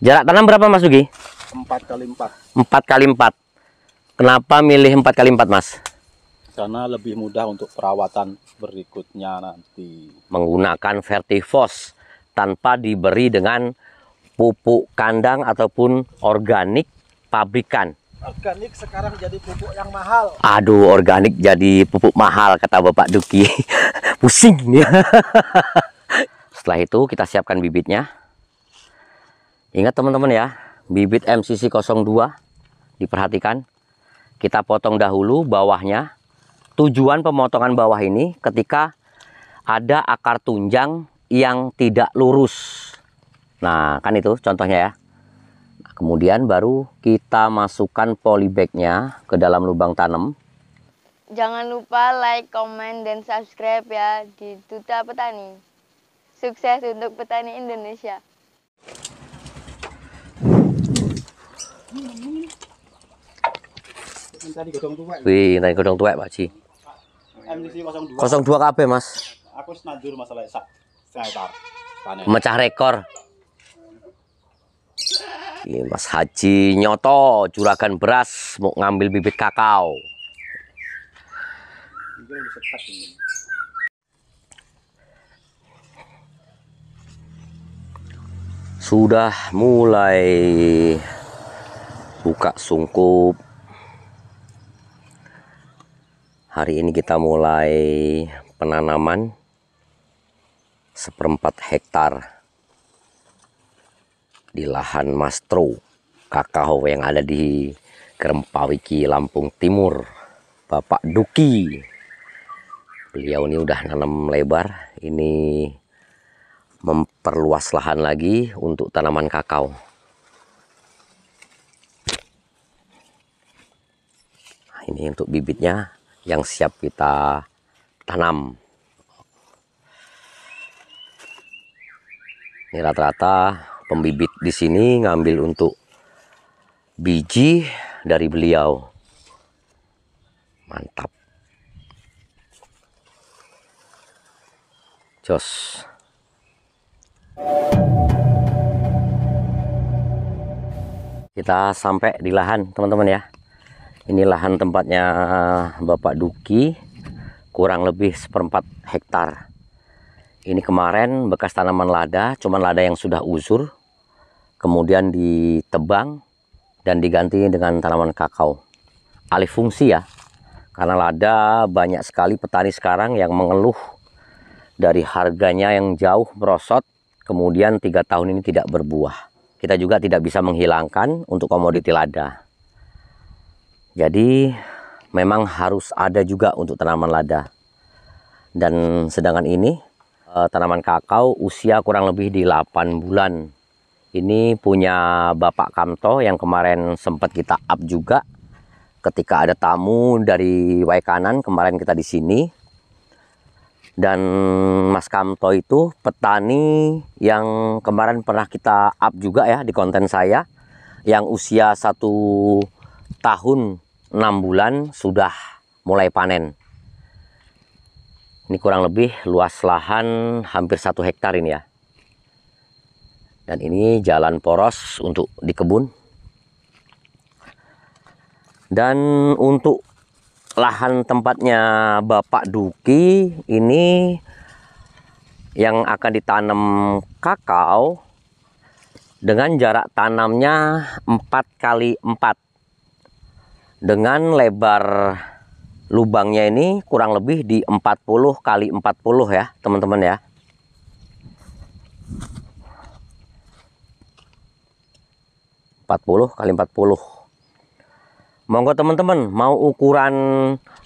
Jarak tanam berapa Mas Dugi? 4 kali 4. 4 kali 4. Kenapa milih 4 kali 4 Mas? Karena lebih mudah untuk perawatan berikutnya nanti. Menggunakan vertifos tanpa diberi dengan pupuk kandang ataupun organik pabrikan. Organik sekarang jadi pupuk yang mahal. Aduh, organik jadi pupuk mahal kata Bapak Duki. Pusing ya. Setelah itu kita siapkan bibitnya. Ingat teman-teman ya, bibit MCC02 diperhatikan. Kita potong dahulu bawahnya. Tujuan pemotongan bawah ini ketika ada akar tunjang yang tidak lurus. Nah, kan itu contohnya ya. Nah, kemudian baru kita masukkan polybagnya ke dalam lubang tanam. Jangan lupa like, komen, dan subscribe ya di Duta Petani. Sukses untuk petani Indonesia. Wih, naik godong tuwek, Pak Ji. MTC 02. 02 KB, Mas. Aku senajur masalah sak sekitar. Mecah rekor. Ini Mas Haji Nyoto, juragan beras mau ngambil bibit kakao. Sudah mulai buka sungkup hari ini kita mulai penanaman seperempat hektar di lahan Mastro kakao yang ada di Kerempawiki Lampung Timur Bapak Duki beliau ini udah nanam lebar ini memperluas lahan lagi untuk tanaman kakao ini untuk bibitnya yang siap kita tanam ini rata-rata pembibit di sini ngambil untuk biji dari beliau mantap jos kita sampai di lahan teman-teman ya ini lahan tempatnya eh, Bapak Duki kurang lebih seperempat hektar ini kemarin bekas tanaman lada cuman lada yang sudah uzur kemudian ditebang dan diganti dengan tanaman kakao alih fungsi ya karena lada banyak sekali petani sekarang yang mengeluh dari harganya yang jauh merosot kemudian tiga tahun ini tidak berbuah kita juga tidak bisa menghilangkan untuk komoditi lada jadi memang harus ada juga untuk tanaman lada. Dan sedangkan ini eh, tanaman kakao usia kurang lebih di 8 bulan. Ini punya Bapak Kamto yang kemarin sempat kita up juga ketika ada tamu dari Waikanan kemarin kita di sini. Dan Mas Kamto itu petani yang kemarin pernah kita up juga ya di konten saya yang usia satu tahun 6 bulan sudah mulai panen. Ini kurang lebih luas lahan hampir satu hektar ini ya. Dan ini jalan poros untuk di kebun. Dan untuk lahan tempatnya Bapak Duki ini yang akan ditanam kakao dengan jarak tanamnya 4 kali 4 dengan lebar lubangnya ini kurang lebih di 40 kali 40 ya teman-teman ya empat puluh kali empat puluh monggo teman-teman mau ukuran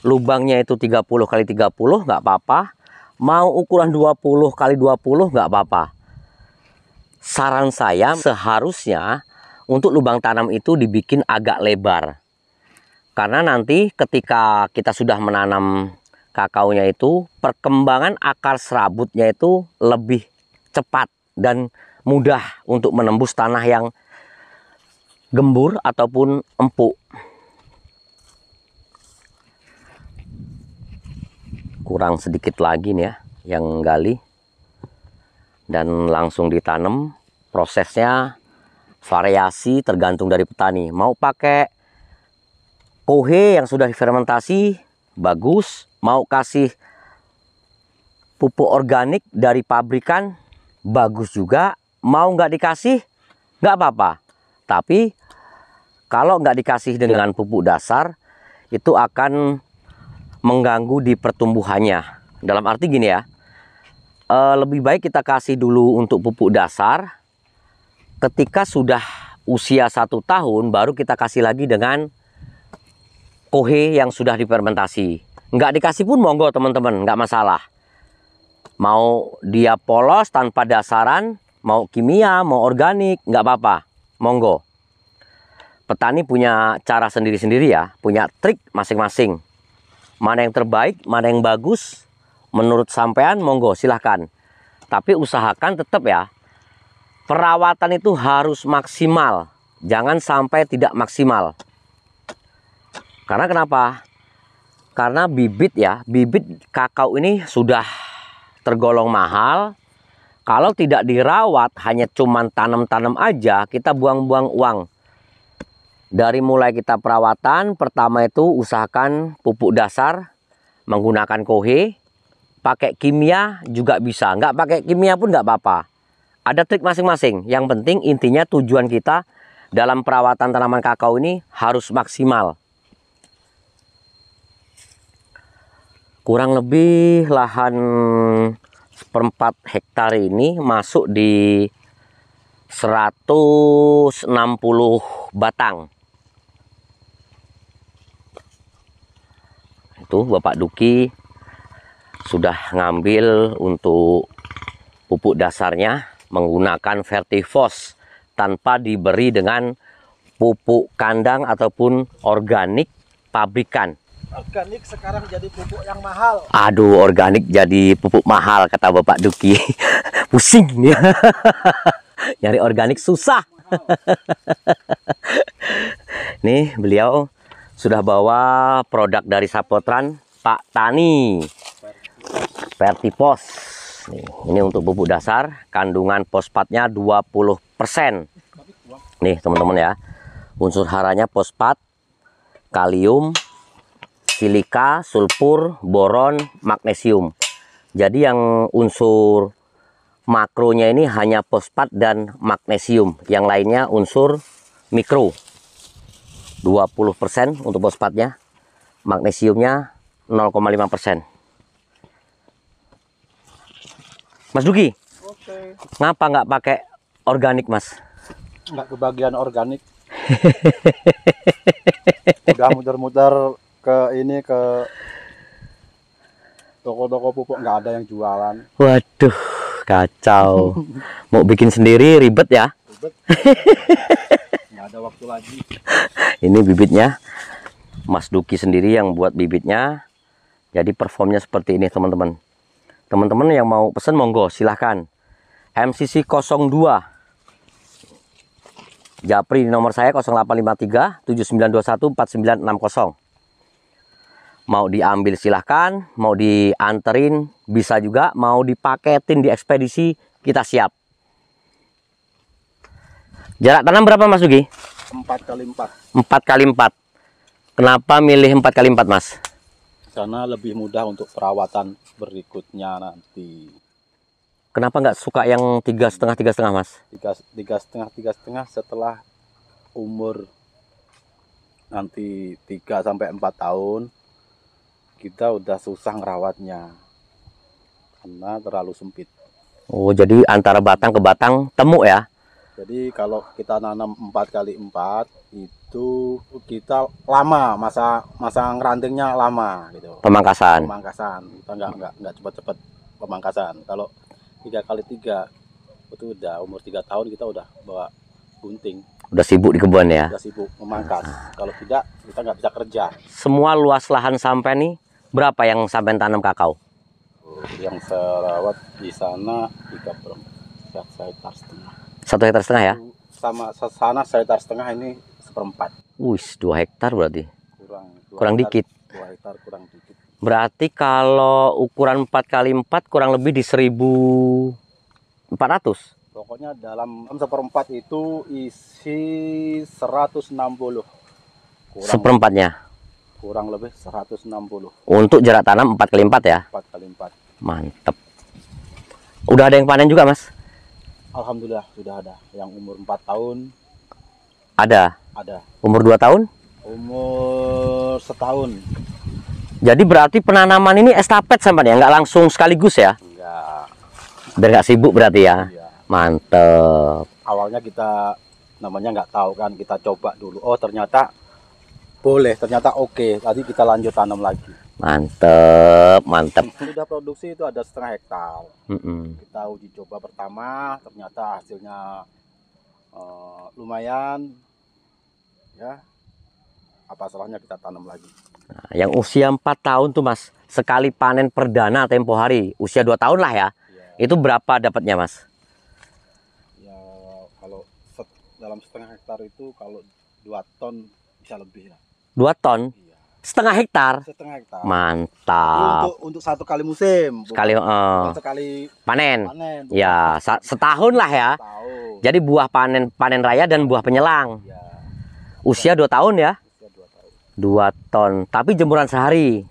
lubangnya itu 30 kali tiga puluh nggak apa-apa mau ukuran 20 kali dua puluh nggak apa-apa saran saya seharusnya untuk lubang tanam itu dibikin agak lebar karena nanti ketika kita sudah menanam kakaonya itu, perkembangan akar serabutnya itu lebih cepat dan mudah untuk menembus tanah yang gembur ataupun empuk. Kurang sedikit lagi nih ya yang gali dan langsung ditanam. Prosesnya variasi tergantung dari petani. Mau pakai pohe yang sudah difermentasi bagus mau kasih pupuk organik dari pabrikan bagus juga mau nggak dikasih nggak apa-apa tapi kalau nggak dikasih dengan pupuk dasar itu akan mengganggu di pertumbuhannya dalam arti gini ya eh, lebih baik kita kasih dulu untuk pupuk dasar ketika sudah usia satu tahun baru kita kasih lagi dengan kohe yang sudah difermentasi. Nggak dikasih pun monggo teman-teman, nggak masalah. Mau dia polos tanpa dasaran, mau kimia, mau organik, nggak apa-apa, monggo. Petani punya cara sendiri-sendiri ya, punya trik masing-masing. Mana yang terbaik, mana yang bagus, menurut sampean monggo silahkan. Tapi usahakan tetap ya, perawatan itu harus maksimal, jangan sampai tidak maksimal. Karena kenapa? Karena bibit ya, bibit kakao ini sudah tergolong mahal. Kalau tidak dirawat, hanya cuman tanam-tanam aja, kita buang-buang uang. Dari mulai kita perawatan, pertama itu usahakan pupuk dasar menggunakan kohe. Pakai kimia juga bisa, nggak pakai kimia pun nggak apa-apa. Ada trik masing-masing. Yang penting intinya tujuan kita dalam perawatan tanaman kakao ini harus maksimal. kurang lebih lahan seperempat hektar ini masuk di 160 batang itu Bapak Duki sudah ngambil untuk pupuk dasarnya menggunakan vertifos tanpa diberi dengan pupuk kandang ataupun organik pabrikan organik sekarang jadi pupuk yang mahal. Aduh, organik jadi pupuk mahal kata Bapak Duki. Pusing ya. Nyari organik susah. Nih, beliau sudah bawa produk dari Sapotran, Pak Tani. Pertipos. Nih, ini untuk pupuk dasar, kandungan fosfatnya 20%. Nih, teman-teman ya. Unsur haranya fosfat, kalium, silika, sulfur, boron, magnesium. Jadi yang unsur makronya ini hanya fosfat dan magnesium. Yang lainnya unsur mikro. 20% untuk fosfatnya, magnesiumnya 0,5%. Mas Duki, Oke. ngapa nggak pakai organik, Mas? Nggak kebagian organik. Udah muter-muter ke ini ke toko-toko pupuk nggak ada yang jualan. Waduh, kacau. Mau bikin sendiri ribet ya? Ribet. nggak ada waktu lagi. Ini bibitnya Mas Duki sendiri yang buat bibitnya. Jadi performnya seperti ini teman-teman. Teman-teman yang mau pesen monggo silahkan. MCC 02 Japri nomor saya 0853 7921 4960 mau diambil silahkan, mau dianterin bisa juga, mau dipaketin di ekspedisi kita siap. Jarak tanam berapa Mas Sugi? 4 kali 4. 4 kali 4. Kenapa milih 4 kali 4 Mas? Karena lebih mudah untuk perawatan berikutnya nanti. Kenapa nggak suka yang tiga setengah tiga setengah mas? Tiga tiga setengah tiga setengah setelah umur nanti 3 sampai empat tahun kita udah susah ngerawatnya karena terlalu sempit. Oh, jadi antara batang ke batang temu ya? Jadi kalau kita nanam empat kali empat itu kita lama masa masa ngerantingnya lama gitu. Pemangkasan. Pemangkasan. Kita nggak nggak nggak cepat-cepat pemangkasan. Kalau tiga kali tiga itu udah umur tiga tahun kita udah bawa gunting. Udah sibuk di kebun ya? Udah sibuk memangkas. Kalau tidak kita nggak bisa kerja. Semua luas lahan sampai nih Berapa yang sampai tanam kakao? Oh, yang serawat di sana tiga hektar setengah. Satu hektar setengah ya? Sama sana hektar setengah ini seperempat. Wis dua hektar berarti? Kurang. Dua kurang hektar, dikit. Dua hektar kurang dikit. Berarti kalau ukuran empat kali empat kurang lebih di seribu empat ratus. Pokoknya dalam seperempat itu isi seratus enam puluh. seperempatnya kurang lebih 160 untuk jarak tanam 4 kali 4 ya 4 kali 4 mantep udah ada yang panen juga mas Alhamdulillah sudah ada yang umur 4 tahun ada ada umur 2 tahun umur setahun jadi berarti penanaman ini estafet sampai ya nggak langsung sekaligus ya enggak biar nggak sibuk berarti ya iya. mantep awalnya kita namanya nggak tahu kan kita coba dulu oh ternyata boleh, ternyata oke. Okay. Tadi kita lanjut tanam lagi. Mantep, mantep. Sudah produksi itu ada setengah hektar. Mm -mm. Kita uji coba pertama, ternyata hasilnya uh, lumayan. Ya, apa salahnya kita tanam lagi? Nah, yang usia 4 tahun tuh mas, sekali panen perdana tempo hari, usia 2 tahun lah ya. Yeah. Itu berapa dapatnya mas? Ya, kalau set, dalam setengah hektar itu kalau 2 ton bisa lebih lah dua ton iya. setengah hektar mantap untuk, untuk satu kali musim sekali uh, sekali panen, panen ya setahun lah ya setahun. jadi buah panen panen raya dan buah penyelang iya. ya. usia dua tahun ya dua, ton tapi jemuran sehari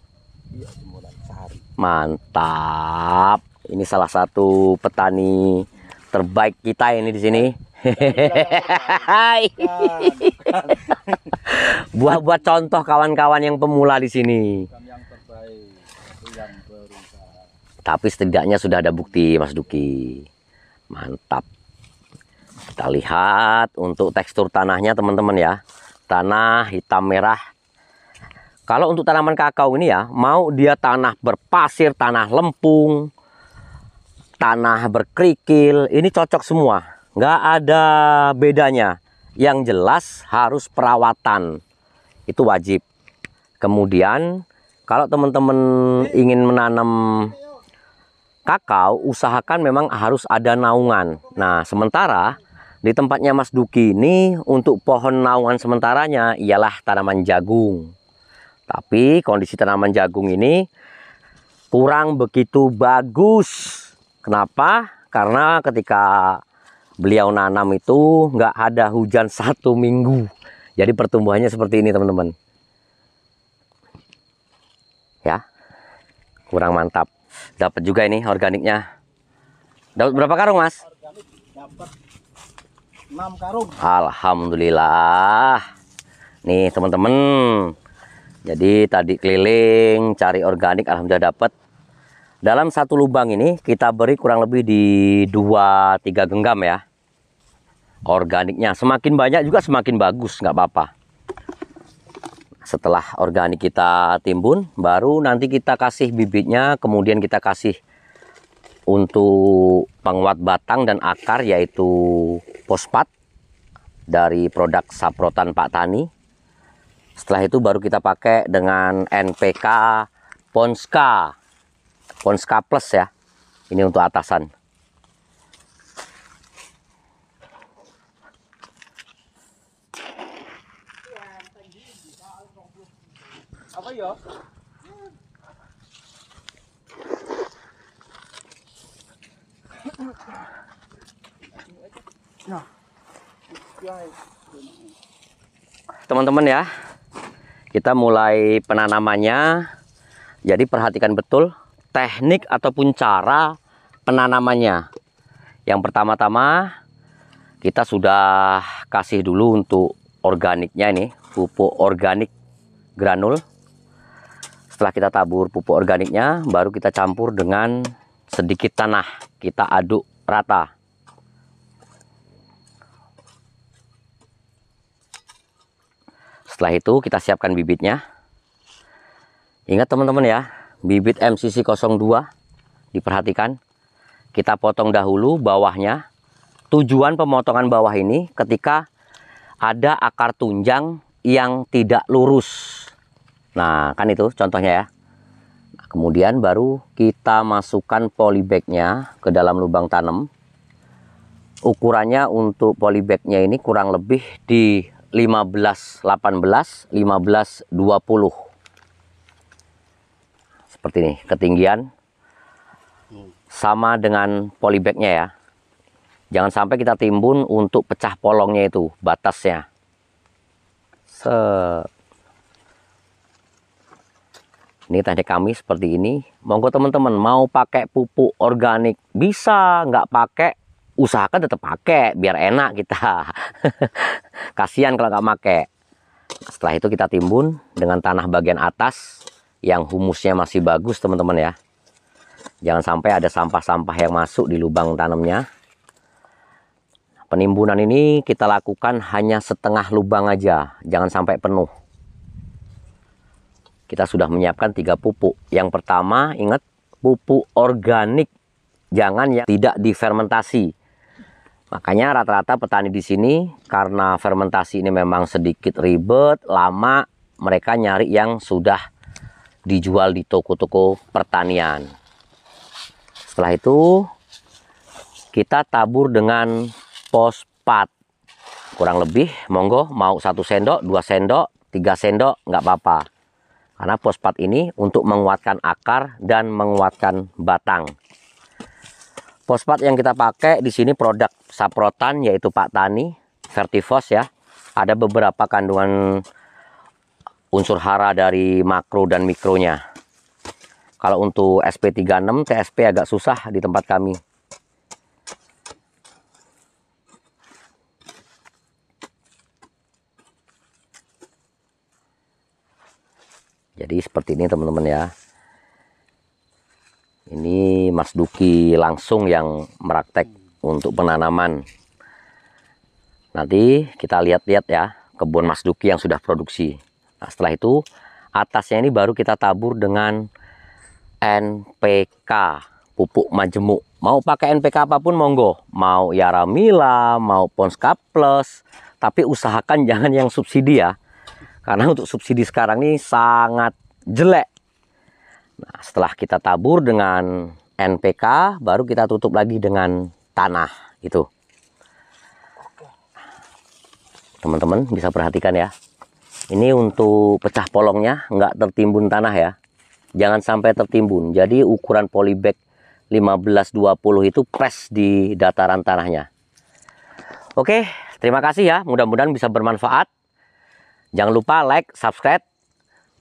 iya, jemuran sehari mantap ini salah satu petani terbaik kita ini di sini Hai. buat buat contoh kawan-kawan yang pemula di sini. Tapi setidaknya sudah ada bukti Mas Duki. Mantap. Kita lihat untuk tekstur tanahnya teman-teman ya. Tanah hitam merah. Kalau untuk tanaman kakao ini ya, mau dia tanah berpasir, tanah lempung, tanah berkerikil, ini cocok semua nggak ada bedanya yang jelas harus perawatan itu wajib kemudian kalau teman-teman ingin menanam kakao usahakan memang harus ada naungan nah sementara di tempatnya Mas Duki ini untuk pohon naungan sementaranya ialah tanaman jagung tapi kondisi tanaman jagung ini kurang begitu bagus kenapa karena ketika beliau nanam itu nggak ada hujan satu minggu. Jadi pertumbuhannya seperti ini teman-teman. Ya, kurang mantap. Dapat juga ini organiknya. Dapat berapa karung mas? dapat 6 karung. Alhamdulillah. Nih teman-teman. Jadi tadi keliling cari organik alhamdulillah dapat dalam satu lubang ini kita beri kurang lebih di 2-3 genggam ya. Organiknya semakin banyak juga semakin bagus, nggak apa-apa. Setelah organik kita timbun, baru nanti kita kasih bibitnya, kemudian kita kasih untuk penguat batang dan akar yaitu pospat dari produk saprotan Pak Tani. Setelah itu baru kita pakai dengan NPK Ponska Ponska Plus ya. Ini untuk atasan. Apa ya? Teman-teman ya, kita mulai penanamannya. Jadi perhatikan betul teknik ataupun cara penanamannya. Yang pertama-tama kita sudah kasih dulu untuk organiknya ini, pupuk organik granul. Setelah kita tabur pupuk organiknya, baru kita campur dengan sedikit tanah. Kita aduk rata. Setelah itu kita siapkan bibitnya. Ingat teman-teman ya, bibit MCC02 diperhatikan kita potong dahulu bawahnya tujuan pemotongan bawah ini ketika ada akar tunjang yang tidak lurus nah kan itu contohnya ya nah, kemudian baru kita masukkan polybagnya ke dalam lubang tanam ukurannya untuk polybagnya ini kurang lebih di 15 18 15 20 seperti ini ketinggian hmm. sama dengan polybagnya ya jangan sampai kita timbun untuk pecah polongnya itu batasnya Se. ini teknik kami seperti ini monggo teman-teman mau pakai pupuk organik bisa nggak pakai usahakan tetap pakai biar enak kita kasihan kalau nggak pakai setelah itu kita timbun dengan tanah bagian atas yang humusnya masih bagus teman-teman ya jangan sampai ada sampah-sampah yang masuk di lubang tanamnya penimbunan ini kita lakukan hanya setengah lubang aja jangan sampai penuh kita sudah menyiapkan tiga pupuk yang pertama ingat pupuk organik jangan ya tidak difermentasi makanya rata-rata petani di sini karena fermentasi ini memang sedikit ribet lama mereka nyari yang sudah dijual di toko-toko pertanian. Setelah itu kita tabur dengan pospat Kurang lebih monggo mau satu sendok, dua sendok, tiga sendok nggak apa-apa. Karena pospat ini untuk menguatkan akar dan menguatkan batang. pospat yang kita pakai di sini produk saprotan yaitu Pak Tani Vertifos ya. Ada beberapa kandungan unsur hara dari makro dan mikronya. Kalau untuk SP36 TSP agak susah di tempat kami. Jadi seperti ini teman-teman ya. Ini Mas Duki langsung yang meraktek untuk penanaman. Nanti kita lihat-lihat ya kebun Mas Duki yang sudah produksi. Nah, setelah itu atasnya ini baru kita tabur dengan NPK, pupuk majemuk. Mau pakai NPK apapun monggo, mau Yaramila, mau Ponska Plus, tapi usahakan jangan yang subsidi ya. Karena untuk subsidi sekarang ini sangat jelek. Nah, setelah kita tabur dengan NPK, baru kita tutup lagi dengan tanah itu. Teman-teman bisa perhatikan ya. Ini untuk pecah polongnya, nggak tertimbun tanah ya. Jangan sampai tertimbun. Jadi ukuran polybag 15-20 itu pres di dataran tanahnya. Oke, terima kasih ya. Mudah-mudahan bisa bermanfaat. Jangan lupa like, subscribe.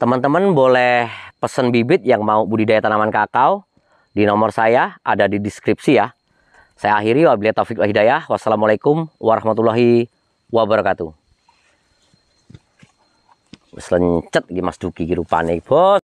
Teman-teman boleh pesen bibit yang mau budidaya tanaman kakao di nomor saya ada di deskripsi ya. Saya akhiri wabillahi taufik wa hidayah. Wassalamualaikum warahmatullahi wabarakatuh. Wis lencet iki Mas Duki iki Bos.